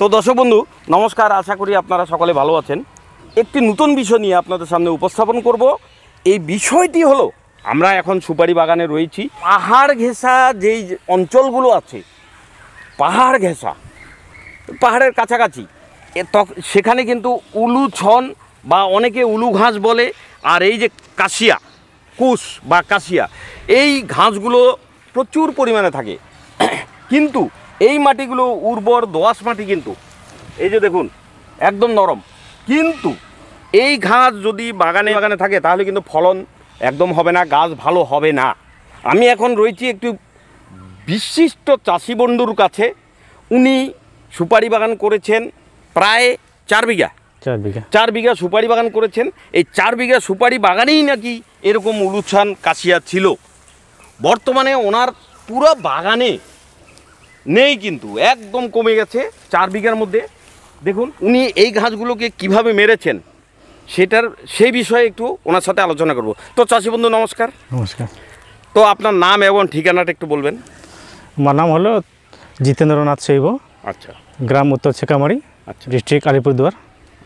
তো দর্শক বন্ধু নমস্কার আশা করি আপনারা সকলে ভালো আছেন একটি নতুন বিষয় নিয়ে আপনাদের সামনে উপস্থাপন করব এই বিষয়টি হলো আমরা এখন সুপারি বাগানে রয়েছি পাহাড় ঘেঁষা যেই অঞ্চলগুলো আছে পাহাড় ঘেঁষা পাহাড়ের কাছাকাছি সেখানে কিন্তু উলু ছন বা অনেকে উলু ঘাস বলে আর এই যে কাশিয়া কুশ বা কাশিয়া এই ঘাসগুলো প্রচুর পরিমাণে থাকে কিন্তু এই মাটিগুলো উর্বর দোয়াশ মাটি কিন্তু এই যে দেখুন একদম নরম কিন্তু এই ঘাস যদি বাগানে বাগানে থাকে তাহলে কিন্তু ফলন একদম হবে না গাছ ভালো হবে না আমি এখন রয়েছি একটি বিশিষ্ট চাষি বন্ধুর কাছে উনি সুপারি বাগান করেছেন প্রায় চার বিঘা চার বিঘা চার বিঘা সুপারি বাগান করেছেন এই চার বিঘা সুপারি বাগানেই নাকি এরকম উলুছান কাশিয়া ছিল বর্তমানে ওনার পুরো বাগানে নেই কিন্তু একদম কমে গেছে চার বিঘার মধ্যে দেখুন উনি এই ঘাসগুলোকে কিভাবে মেরেছেন সেটার সেই বিষয়ে একটু ওনার সাথে আলোচনা করব তো চাষি বন্ধু নমস্কার নমস্কার তো আপনার নাম এবং ঠিকানাটা একটু বলবেন আমার নাম হলো জিতেন্দ্রনাথ শৈব আচ্ছা গ্রাম উত্তর ছেকামারি আচ্ছা ডিস্ট্রিক্ট আলিপুরদুয়ার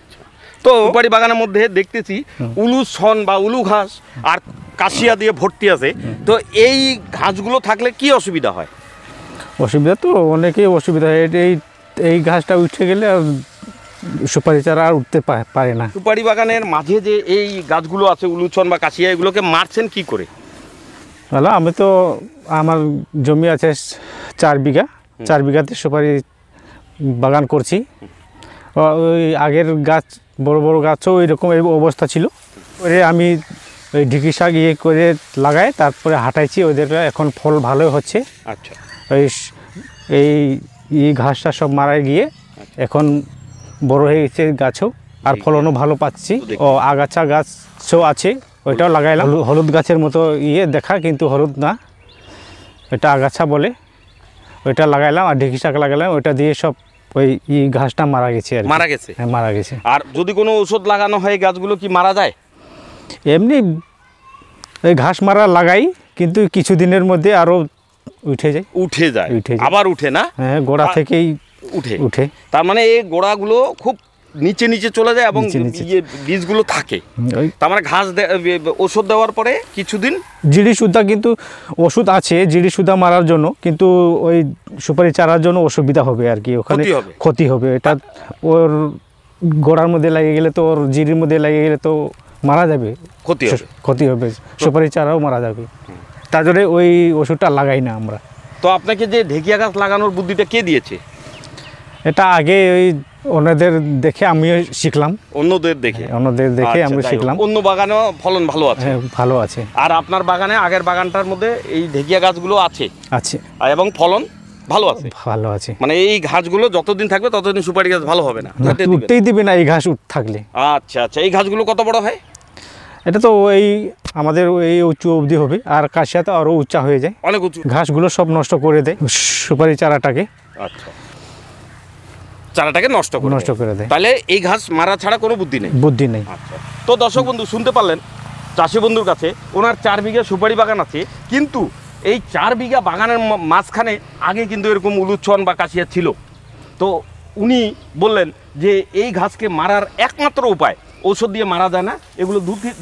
আচ্ছা। তো বাড়ি বাগানের মধ্যে দেখতেছি উলু সন বা উলু ঘাস আর কাশিয়া দিয়ে ভর্তি আছে তো এই ঘাসগুলো থাকলে কি অসুবিধা হয় অসুবিধা তো অনেকেই অসুবিধা হয় এই এই গাছটা উঠে গেলে সুপারি চারা আর উঠতে পারে না সুপারি বাগানের মাঝে যে এই গাছগুলো আছে উলুচন বা কাশিয়া এগুলোকে মারছেন কি করে হ্যালো আমি তো আমার জমি আছে চার বিঘা চার বিঘাতে সুপারি বাগান করছি ওই আগের গাছ বড় বড় গাছও এরকম অবস্থা ছিল করে আমি ওই ঢিকি শাক ইয়ে করে লাগাই তারপরে হাঁটাইছি ওদের এখন ফল ভালো হচ্ছে আচ্ছা এই ই ঘাসটা সব মারা গিয়ে আচ্ছা। এখন বড় হয়ে গেছে গাছও আর ফলনও ভালো পাচ্ছি ও আগাছা গাছও আছে ওইটাও লাগাইলাম হলুদ গাছের মতো ইয়ে দেখা কিন্তু হলুদ না এটা আগাছা বলে ওইটা লাগাইলাম আর ঢেকি শাক লাগালাম ওইটা দিয়ে সব ওই ই ঘাসটা মারা গেছে আর মারা গেছে হ্যাঁ মারা গেছে আর যদি কোনো ওষুধ লাগানো হয় গাছগুলো কি মারা যায় এমনি এই ঘাস মারা লাগাই কিন্তু কিছুদিনের মধ্যে আরও উঠে যায় উঠে যায় উঠে আবার উঠে না হ্যাঁ গোড়া থেকেই উঠে উঠে তার মানে এই গোড়াগুলো খুব নিচে নিচে চলে যায় এবং ইয়ে বীজগুলো থাকে তার মানে ঘাস ওষুধ দেওয়ার পরে কিছুদিন জিড়ি সুদ্ধা কিন্তু ওষুধ আছে জিড়ি সুদ্ধা মারার জন্য কিন্তু ওই সুপারি চারার জন্য অসুবিধা হবে আর কি ওখানে ক্ষতি হবে এটা ওর গোড়ার মধ্যে লাগে গেলে তো ওর জিডির মধ্যে লাগে গেলে তো মারা যাবে ক্ষতি হবে ক্ষতি হবে সুপারি চারাও মারা যাবে তার ওই ওষুধটা লাগাই না আমরা তো আপনাকে যে ঢেকিয়া গাছ লাগানোর বুদ্ধিটা কে দিয়েছে এটা আগে ওই ওনাদের দেখে আমিও শিখলাম অন্যদের দেখে হ্যাঁ, অন্যদের দেখে আচ্ছা, আমি শিখলাম অন্য বাগানে ফলন ভালো আছে হ্যাঁ, ভালো আছে আর আপনার বাগানে আগের বাগানটার মধ্যে এই ঢেকিয়া গাছগুলো আছে আছে এবং ফলন ভালো আছে ভালো আছে মানে এই ঘাসগুলো যতদিন থাকবে ততদিন সুপারি গাছ ভালো হবে না উঠতেই দিবে না এই ঘাস উঠ থাকলে আচ্ছা আচ্ছা এই ঘাসগুলো কত বড় হয় এটা তো এই আমাদের এই উঁচু অবধি হবে আর কাশিয়াতে আরও উঁচা হয়ে যায় অনেক উঁচু ঘাসগুলো সব নষ্ট করে দেয় সুপারি চারাটাকে আচ্ছা চারাটাকে নষ্ট নষ্ট করে দেয় তাহলে এই ঘাস মারা ছাড়া কোনো বুদ্ধি নেই বুদ্ধি নেই আচ্ছা। তো দর্শক বন্ধু শুনতে পারলেন চাষি বন্ধুর কাছে ওনার চার বিঘা সুপারি বাগান আছে কিন্তু এই চার বিঘা বাগানের মাঝখানে আগে কিন্তু এরকম উলুচ্ছন বা কাশিয়া ছিল তো উনি বললেন যে এই ঘাসকে মারার একমাত্র উপায় ঔষধ দিয়ে মারা যায় না এগুলো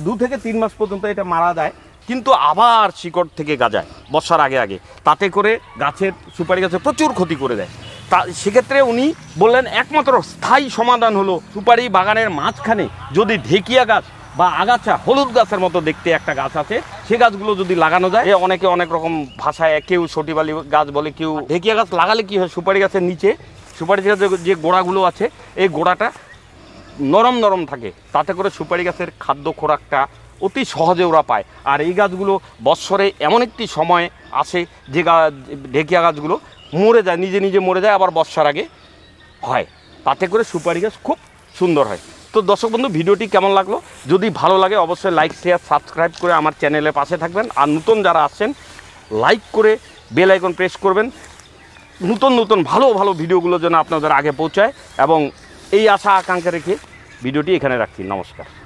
দু থেকে তিন মাস পর্যন্ত এটা মারা যায় কিন্তু আবার শিকড় থেকে গাজায় বর্ষার আগে আগে তাতে করে গাছের সুপারি গাছে প্রচুর ক্ষতি করে দেয় তা সেক্ষেত্রে উনি বললেন একমাত্র স্থায়ী সমাধান হলো সুপারি বাগানের মাঝখানে যদি ঢেকিয়া গাছ বা আগাছা হলুদ গাছের মতো দেখতে একটা গাছ আছে সে গাছগুলো যদি লাগানো যায় অনেকে অনেক রকম ভাষায় কেউ সটিবালি গাছ বলে কেউ ঢেকিয়া গাছ লাগালে কী হয় সুপারি গাছের নিচে সুপারি গাছের যে গোড়াগুলো আছে এই গোড়াটা নরম নরম থাকে তাতে করে সুপারি গাছের খাদ্য খোরাকটা অতি সহজে ওরা পায় আর এই গাছগুলো বৎসরে এমন একটি সময় আসে যে গাছ ঢেকিয়া গাছগুলো মরে যায় নিজে নিজে মরে যায় আবার বর্ষার আগে হয় তাতে করে সুপারি গাছ খুব সুন্দর হয় তো দর্শক বন্ধু ভিডিওটি কেমন লাগলো যদি ভালো লাগে অবশ্যই লাইক শেয়ার সাবস্ক্রাইব করে আমার চ্যানেলের পাশে থাকবেন আর নতুন যারা আসছেন লাইক করে বেল আইকন প্রেস করবেন নতুন নতুন ভালো ভালো ভিডিওগুলো যেন আপনাদের আগে পৌঁছায় এবং এই আশা আকাঙ্ক্ষা রেখে ভিডিওটি এখানে রাখছি নমস্কার